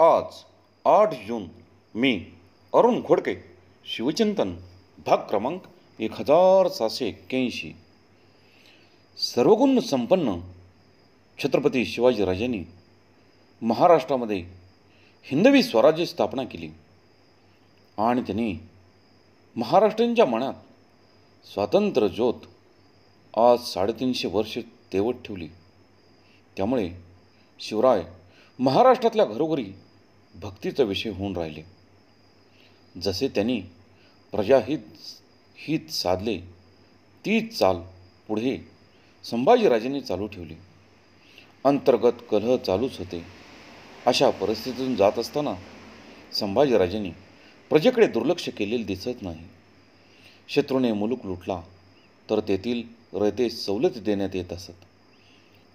आज आठ जून मी अरुण घोडके शिवचिंतन भाग क्रमांक एक हजार सहाशे एक्क्याऐंशी सर्वगुण संपन्न छत्रपती शिवाजीराजांनी महाराष्ट्रामध्ये हिंदवी स्वराज्य स्थापना केली आणि त्यांनी महाराष्ट्रांच्या मनात स्वातंत्र्य ज्योत आज साडेतीनशे वर्ष तेवत ठेवली त्यामुळे शिवराय महाराष्ट्रातल्या घरोघरी भक्तीचा विषय होऊन राहिले जसे त्यांनी प्रजाहित हित साधले तीच चाल पुढे संभाजीराजेंनी चालू ठेवली अंतर्गत कलह चालूच होते अशा परिस्थितीतून जात असताना संभाजीराजांनी प्रजेकडे दुर्लक्ष केलेले दिसत नाही शत्रूने मुलूक लुटला तर तेथील रयते सवलत देण्यात येत असत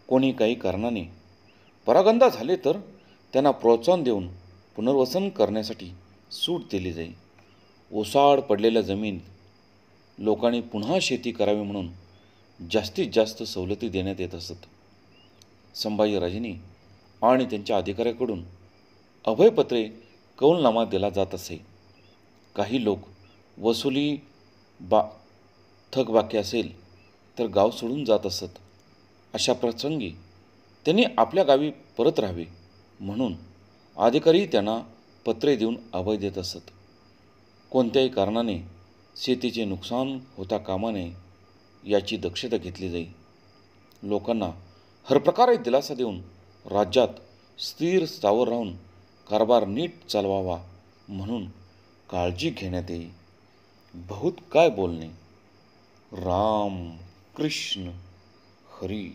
कोणी काही कारणाने परागंदा झाले तर त्यांना प्रोत्साहन देऊन पुनर्वसन करण्यासाठी सूट दिली जाई ओसाड पडलेल्या जमीन लोकांनी पुन्हा शेती करावी म्हणून जास्तीत जास्त सवलती देण्यात येत असत संभाजीराजेंनी आणि त्यांच्या अधिकाऱ्याकडून अभयपत्रे कौलनामा दिला जात असे काही लोक वसुली बा थकबाकी असेल तर गाव सोडून जात असत अशा प्रसंगी त्यांनी आपल्या गावी परत राहावे म्हणून अधिकारी त्यांना पत्रे देऊन अभय देत असत कोणत्याही कारणाने शेतीचे नुकसान होता कामा नये याची दक्षता घेतली जाई लोकांना हरप्रकारे दिलासा देऊन राज्यात स्थिर स्थावर राहून कारभार नीट चालवावा म्हणून काळजी घेण्यात येईल बहुत काय बोलणे राम कृष्ण हरी